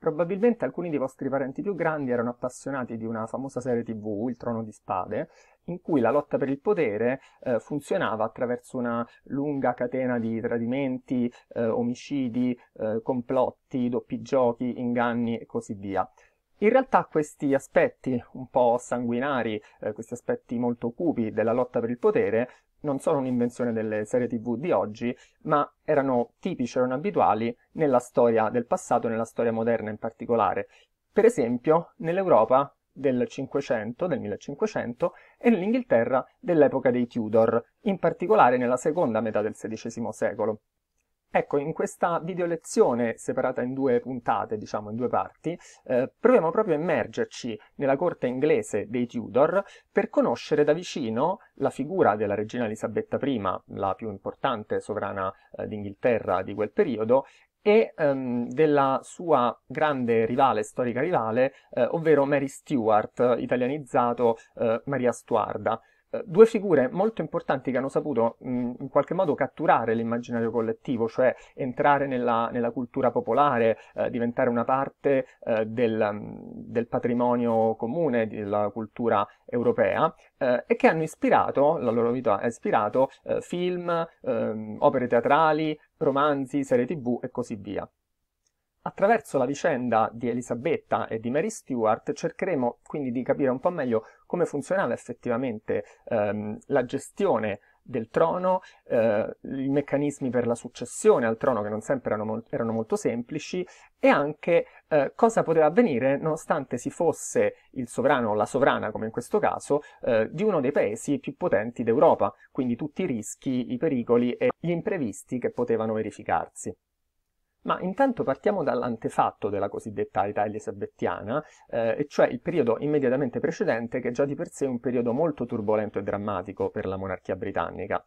Probabilmente alcuni dei vostri parenti più grandi erano appassionati di una famosa serie tv, Il Trono di Spade, in cui la lotta per il potere eh, funzionava attraverso una lunga catena di tradimenti, eh, omicidi, eh, complotti, doppi giochi, inganni e così via. In realtà questi aspetti un po' sanguinari, eh, questi aspetti molto cupi della lotta per il potere non solo un'invenzione delle serie tv di oggi, ma erano tipici, erano abituali nella storia del passato nella storia moderna in particolare. Per esempio, nell'Europa del 500, del 1500 e nell'Inghilterra dell'epoca dei Tudor, in particolare nella seconda metà del XVI secolo. Ecco, in questa video lezione, separata in due puntate, diciamo in due parti, eh, proviamo proprio a immergerci nella corte inglese dei Tudor per conoscere da vicino la figura della regina Elisabetta I, la più importante sovrana eh, d'Inghilterra di quel periodo, e um, della sua grande rivale, storica rivale, eh, ovvero Mary Stuart, italianizzato eh, Maria Stuarda. Eh, due figure molto importanti che hanno saputo mh, mm, in qualche modo catturare l'immaginario collettivo, cioè entrare nella, nella cultura popolare, eh, diventare una parte eh, del, mm, del, patrimonio comune della cultura europea eh, e che hanno ispirato, la loro vita ha ispirato eh, film, ehm, opere teatrali, romanzi, serie tv e così via. Attraverso la vicenda di Elisabetta e di Mary Stuart cercheremo quindi di capire un po' meglio come funzionava effettivamente ehm, la gestione del trono, eh, i meccanismi per la successione al trono che non sempre erano, mol- erano molto semplici e anche eh, cosa poteva avvenire nonostante si fosse il sovrano o la sovrana, come in questo caso, eh, di uno dei paesi più potenti d'Europa, quindi tutti i rischi, i pericoli e gli imprevisti che potevano verificarsi. Ma intanto partiamo dall'antefatto della cosiddetta età elisabettiana, eh, e cioè il periodo immediatamente precedente che già di per sé è un periodo molto turbolento e drammatico per la monarchia britannica.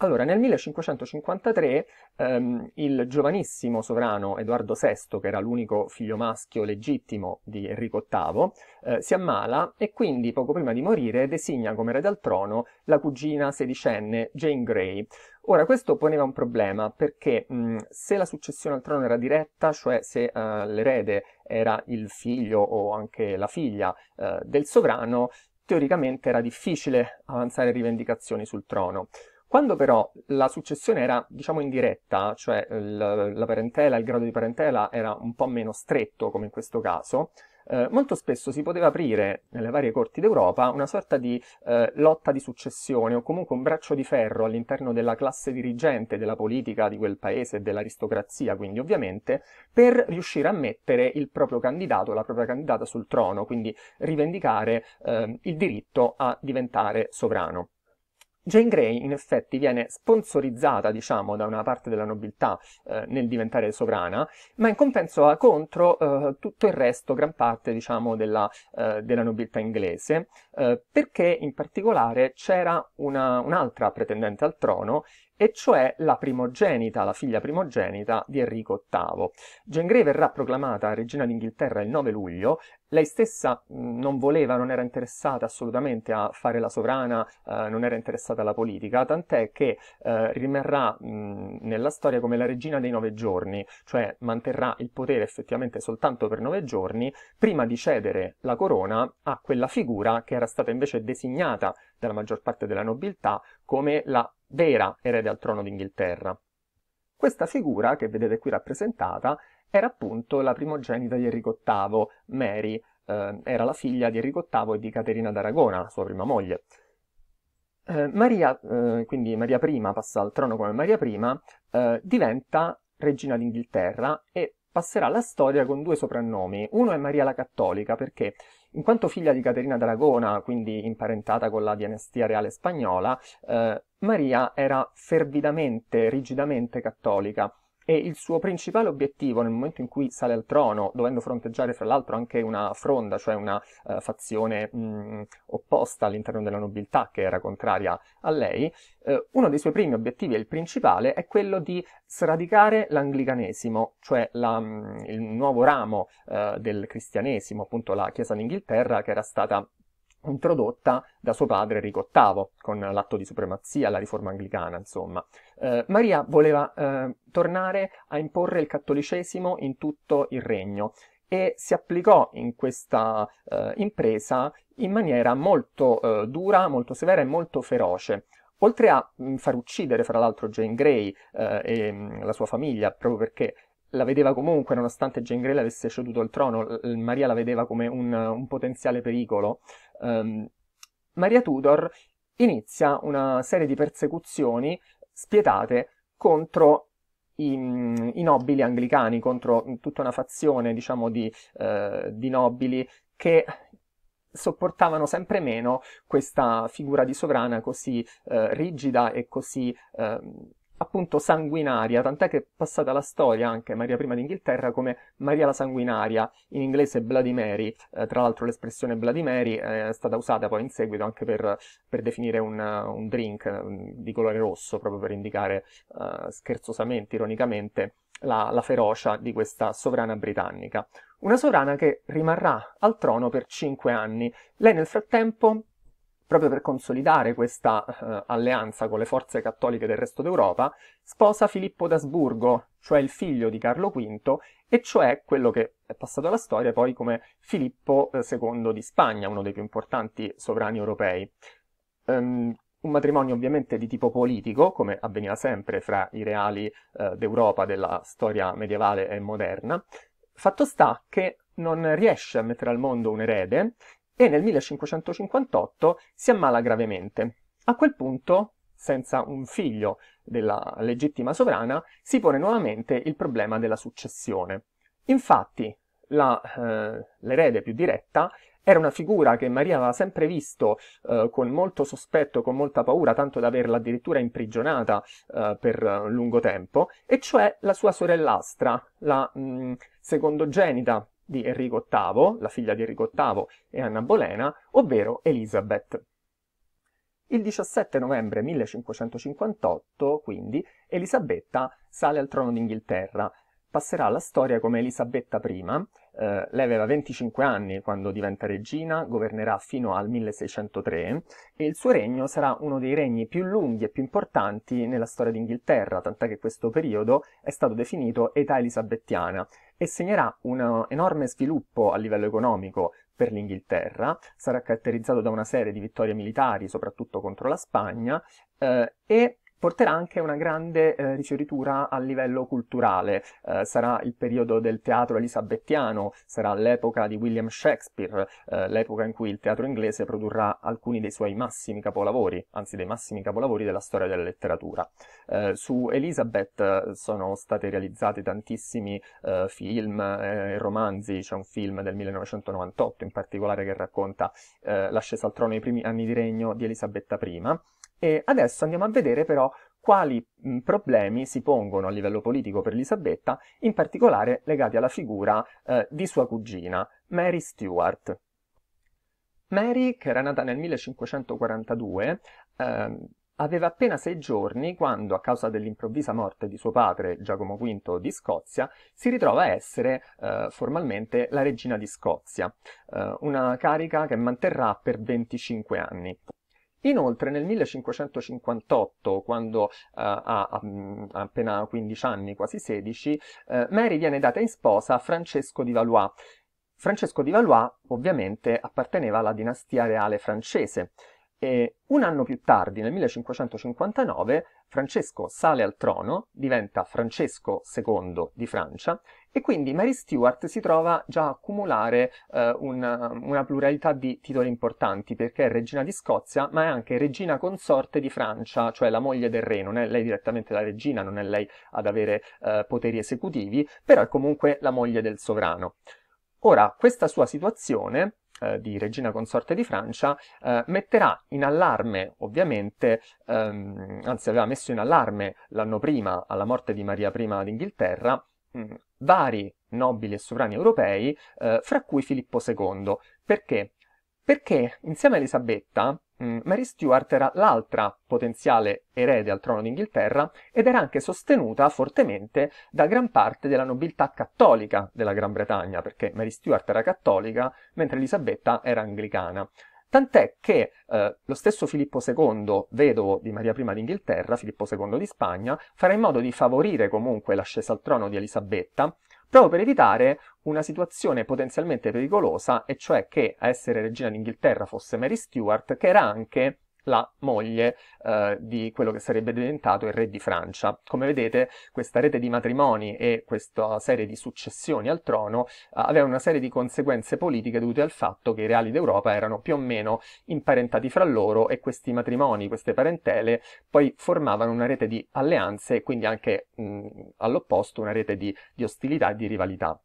Allora, nel 1553 ehm, il giovanissimo sovrano Edoardo VI, che era l'unico figlio maschio legittimo di Enrico VIII, eh, si ammala e quindi poco prima di morire designa come erede al trono la cugina sedicenne Jane Grey. Ora, questo poneva un problema perché mh, se la successione al trono era diretta, cioè se uh, l'erede era il figlio o anche la figlia uh, del sovrano, teoricamente era difficile avanzare rivendicazioni sul trono. Quando però la successione era, diciamo, indiretta, cioè il, la parentela, il grado di parentela era un po' meno stretto, come in questo caso, eh, molto spesso si poteva aprire nelle varie corti d'Europa una sorta di eh, lotta di successione o comunque un braccio di ferro all'interno della classe dirigente della politica di quel paese dell'aristocrazia, quindi ovviamente, per riuscire a mettere il proprio candidato, la propria candidata sul trono, quindi rivendicare eh, il diritto a diventare sovrano. Jane Grey in effetti viene sponsorizzata, diciamo, da una parte della nobiltà eh, nel diventare sovrana, ma in compenso ha contro eh, tutto il resto, gran parte, diciamo, della, eh, della nobiltà inglese, eh, perché in particolare c'era un'altra pretendente al trono e cioè la primogenita, la figlia primogenita di Enrico VIII. Jane Grey verrà proclamata regina d'Inghilterra il 9 luglio, lei stessa mm, non voleva, non era interessata assolutamente a fare la sovrana, eh, non era interessata alla politica, tant'è che eh, rimarrà mh, mm, nella storia come la regina dei nove giorni, cioè manterrà il potere effettivamente soltanto per nove giorni, prima di cedere la corona a quella figura che era stata invece designata dalla maggior parte della nobiltà come la vera erede al trono d'Inghilterra. Questa figura, che vedete qui rappresentata, era appunto la primogenita di Enrico VIII, Mary, eh, era la figlia di Enrico VIII e di Caterina d'Aragona, sua prima moglie. Eh, Maria, eh, quindi Maria I, passa al trono come Maria I, eh, diventa regina d'Inghilterra e passerà alla storia con due soprannomi. Uno è Maria la Cattolica perché, in quanto figlia di Caterina d'Aragona, quindi imparentata con la dinastia reale spagnola, eh, Maria era fervidamente, rigidamente cattolica e il suo principale obiettivo nel momento in cui sale al trono, dovendo fronteggiare fra l'altro anche una fronda, cioè una uh, fazione mh, opposta all'interno della nobiltà che era contraria a lei, uh, uno dei suoi primi obiettivi e il principale è quello di sradicare l'anglicanesimo, cioè la, mh, il nuovo ramo uh, del cristianesimo, appunto la Chiesa d'Inghilterra che era stata introdotta da suo padre Enrico VIII, con l'atto di supremazia, la riforma anglicana, insomma. Eh, Maria voleva eh, tornare a imporre il cattolicesimo in tutto il regno e si applicò in questa eh, impresa in maniera molto eh, dura, molto severa e molto feroce. Oltre a mm, far uccidere, fra l'altro, Jane Grey eh, e mm, la sua famiglia, proprio perché la vedeva comunque, nonostante Jane Grey l'avesse ceduto il trono, Maria la vedeva come un, un potenziale pericolo. Um, Maria Tudor inizia una serie di persecuzioni spietate contro i, i nobili anglicani, contro tutta una fazione, diciamo, di, eh, di nobili che sopportavano sempre meno questa figura di sovrana così eh, rigida e così eh, appunto sanguinaria, tant'è che è passata la storia anche Maria I d'Inghilterra come Maria la Sanguinaria, in inglese Bloody Mary, eh, tra l'altro l'espressione Bloody Mary eh, è stata usata poi in seguito anche per, per definire un, un, drink mm, di colore rosso, proprio per indicare eh, scherzosamente, ironicamente, la, la ferocia di questa sovrana britannica. Una sovrana che rimarrà al trono per cinque anni. Lei nel frattempo proprio per consolidare questa eh, alleanza con le forze cattoliche del resto d'Europa, sposa Filippo d'Asburgo, cioè il figlio di Carlo V, e cioè quello che è passato alla storia poi come Filippo II eh, di Spagna, uno dei più importanti sovrani europei. Um, un matrimonio ovviamente di tipo politico, come avveniva sempre fra i reali eh, d'Europa della storia medievale e moderna. Fatto sta che non riesce a mettere al mondo un erede e nel 1558 si ammala gravemente. A quel punto, senza un figlio della legittima sovrana, si pone nuovamente il problema della successione. Infatti, la, eh, l'erede più diretta era una figura che Maria aveva sempre visto eh, con molto sospetto, con molta paura, tanto da averla addirittura imprigionata eh, per eh, lungo tempo, e cioè la sua sorellastra, la mh, mm, secondogenita di Enrico VIII, la figlia di Enrico VIII e Anna Bolena, ovvero Elisabeth. Il 17 novembre 1558, quindi, Elisabetta sale al trono d'Inghilterra. Passerà alla storia come Elisabetta I. Eh, lei aveva 25 anni quando diventa regina, governerà fino al 1603 e il suo regno sarà uno dei regni più lunghi e più importanti nella storia d'Inghilterra, tant'è che questo periodo è stato definito età elisabettiana e segnerà un enorme sviluppo a livello economico per l'Inghilterra, sarà caratterizzato da una serie di vittorie militari, soprattutto contro la Spagna, eh, e porterà anche una grande eh, rifioritura a livello culturale. Eh, sarà il periodo del teatro elisabettiano, sarà l'epoca di William Shakespeare, eh, l'epoca in cui il teatro inglese produrrà alcuni dei suoi massimi capolavori, anzi dei massimi capolavori della storia della letteratura. Eh, su Elizabeth eh, sono state realizzate tantissimi eh, film e romanzi, c'è un film del 1998 in particolare che racconta l'ascesa al trono nei primi anni di regno di Elisabetta I, e adesso andiamo a vedere però quali mh, problemi si pongono a livello politico per Elisabetta, in particolare legati alla figura eh, di sua cugina, Mary Stuart. Mary, che era nata nel 1542, eh, aveva appena sei giorni quando, a causa dell'improvvisa morte di suo padre Giacomo V di Scozia, si ritrova a essere eh, formalmente la regina di Scozia, eh, una carica che manterrà per 25 anni. Inoltre nel 1558, quando uh, ha, ha mm, appena 15 anni, quasi 16, uh, eh, Mary viene data in sposa a Francesco di Valois. Francesco di Valois ovviamente apparteneva alla dinastia reale francese e un anno più tardi, nel 1559, Francesco sale al trono, diventa Francesco II di Francia e quindi Mary Stuart si trova già a accumulare eh, una, una, pluralità di titoli importanti perché è regina di Scozia ma è anche regina consorte di Francia, cioè la moglie del re, non è lei direttamente la regina, non è lei ad avere eh, poteri esecutivi, però è comunque la moglie del sovrano. Ora, questa sua situazione eh, di regina consorte di Francia, eh, metterà in allarme, ovviamente, ehm, anzi aveva messo in allarme l'anno prima, alla morte di Maria I d'Inghilterra, mh, mm, vari nobili e sovrani europei, eh, fra cui Filippo II. Perché? Perché insieme a Elisabetta Mm, Mary Stuart era l'altra potenziale erede al trono d'Inghilterra ed era anche sostenuta fortemente da gran parte della nobiltà cattolica della Gran Bretagna, perché Mary Stuart era cattolica mentre Elisabetta era anglicana. Tant'è che eh, lo stesso Filippo II, vedovo di Maria I d'Inghilterra, Filippo II di Spagna, farà in modo di favorire comunque l'ascesa al trono di Elisabetta, proprio per evitare una situazione potenzialmente pericolosa, e cioè che a essere regina d'Inghilterra fosse Mary Stuart, che era anche la moglie eh, di quello che sarebbe diventato il re di Francia. Come vedete, questa rete di matrimoni e questa serie di successioni al trono eh, avevano una serie di conseguenze politiche dovute al fatto che i reali d'Europa erano più o meno imparentati fra loro e questi matrimoni, queste parentele, poi formavano una rete di alleanze e quindi anche mh, all'opposto una rete di, di ostilità e di rivalità.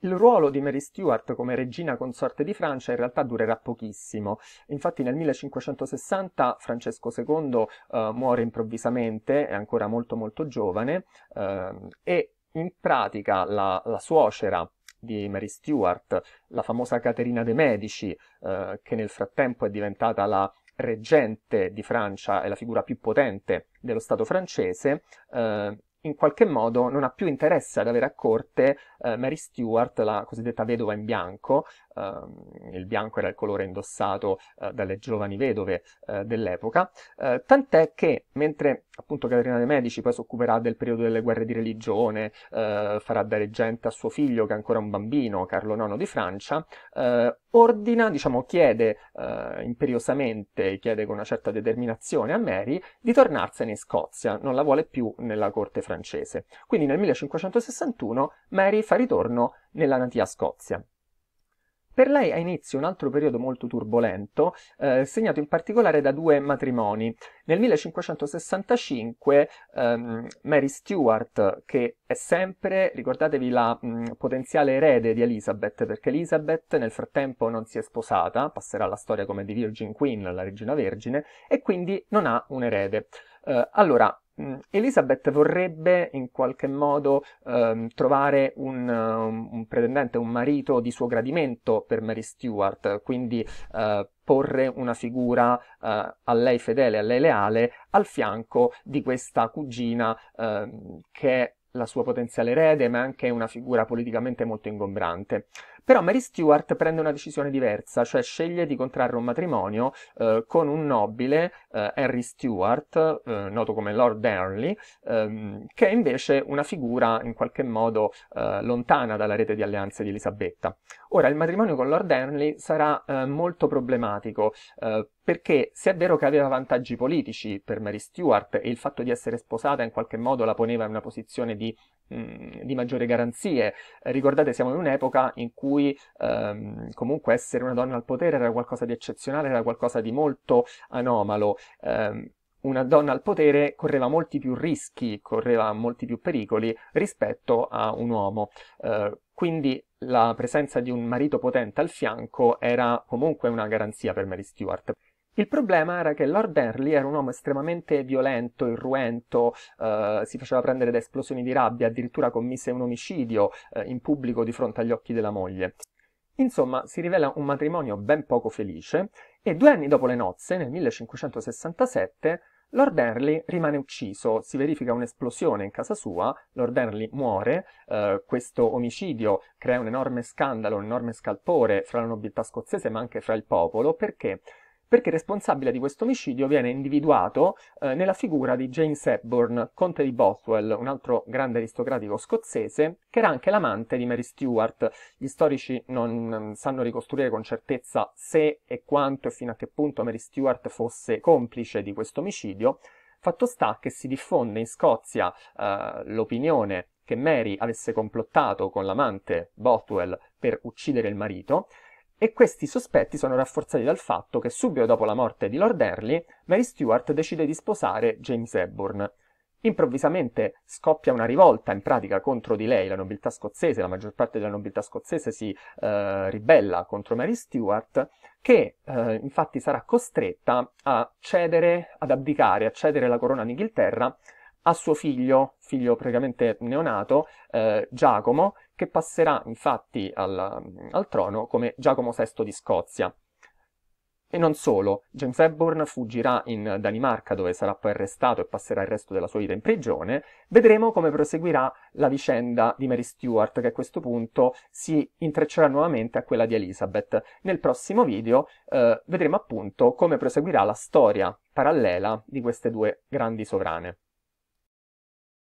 Il ruolo di Mary Stuart come regina consorte di Francia in realtà durerà pochissimo, infatti nel 1560 Francesco II eh, muore improvvisamente, è ancora molto molto giovane, eh, e in pratica la, la, suocera di Mary Stuart, la famosa Caterina de' Medici, eh, che nel frattempo è diventata la reggente di Francia e la figura più potente dello Stato francese, eh, in qualche modo non ha più interesse ad avere a corte eh, Mary Stuart, la cosiddetta vedova in bianco, eh, il bianco era il colore indossato eh, dalle giovani vedove eh, dell'epoca, eh, tant'è che mentre appunto Caterina de' Medici poi si occuperà del periodo delle guerre di religione, eh, farà da reggente a suo figlio che è ancora un bambino, Carlo IX di Francia, eh, ordina, diciamo chiede eh, imperiosamente, chiede con una certa determinazione a Mary di tornarsene in Scozia, non la vuole più nella corte francese. Quindi nel 1561 Mary fa ritorno nella natia Scozia. Per lei ha inizio un altro periodo molto turbolento, eh, segnato in particolare da due matrimoni. Nel 1565 ehm, Mary Stuart, che è sempre, ricordatevi, la mh, mm, potenziale erede di Elizabeth, perché Elizabeth nel frattempo non si è sposata, passerà alla storia come di Virgin Queen, la regina vergine, e quindi non ha un erede. Eh, allora, Mm, Elizabeth vorrebbe in qualche modo ehm, trovare un, un, pretendente, un marito di suo gradimento per Mary Stuart, quindi eh, porre una figura eh, a lei fedele, a lei leale, al fianco di questa cugina eh, che è la sua potenziale erede, ma anche una figura politicamente molto ingombrante. Però Mary Stuart prende una decisione diversa, cioè sceglie di contrarre un matrimonio eh, con un nobile, eh, Henry Stuart, eh, noto come Lord Darnley, ehm, che è invece una figura in qualche modo eh, lontana dalla rete di alleanze di Elisabetta. Ora, il matrimonio con Lord Darnley sarà eh, molto problematico, eh, perché se è vero che aveva vantaggi politici per Mary Stuart e il fatto di essere sposata in qualche modo la poneva in una posizione di di maggiore garanzie. Ricordate, siamo in un'epoca in cui ehm, comunque essere una donna al potere era qualcosa di eccezionale, era qualcosa di molto anomalo. Ehm, una donna al potere correva molti più rischi, correva molti più pericoli rispetto a un uomo. Eh, quindi la presenza di un marito potente al fianco era comunque una garanzia per Mary Stuart. Il problema era che Lord Henry era un uomo estremamente violento, irruento, eh, si faceva prendere da esplosioni di rabbia, addirittura commise un omicidio eh, in pubblico di fronte agli occhi della moglie. Insomma, si rivela un matrimonio ben poco felice e due anni dopo le nozze, nel 1567, Lord Henry rimane ucciso, si verifica un'esplosione in casa sua, Lord Henry muore, eh, questo omicidio crea un enorme scandalo, un enorme scalpore fra la nobiltà scozzese ma anche fra il popolo perché perché il responsabile di questo omicidio viene individuato eh, nella figura di James Hepburn, conte di Bothwell, un altro grande aristocratico scozzese, che era anche l'amante di Mary Stuart. Gli storici non mm, sanno ricostruire con certezza se e quanto e fino a che punto Mary Stuart fosse complice di questo omicidio. Fatto sta che si diffonde in Scozia eh, l'opinione che Mary avesse complottato con l'amante Bothwell per uccidere il marito, e questi sospetti sono rafforzati dal fatto che subito dopo la morte di Lord Early, Mary Stuart decide di sposare James Hepburn. Improvvisamente scoppia una rivolta in pratica contro di lei, la nobiltà scozzese, la maggior parte della nobiltà scozzese si eh, ribella contro Mary Stuart, che eh, infatti sarà costretta a cedere, ad abdicare, a cedere la corona d'Inghilterra a suo figlio, figlio praticamente neonato, eh, Giacomo, che passerà infatti al, al trono come Giacomo VI di Scozia. E non solo, James Hepburn fuggirà in Danimarca dove sarà poi arrestato e passerà il resto della sua vita in prigione. Vedremo come proseguirà la vicenda di Mary Stuart che a questo punto si intreccerà nuovamente a quella di Elizabeth. Nel prossimo video eh, vedremo appunto come proseguirà la storia parallela di queste due grandi sovrane.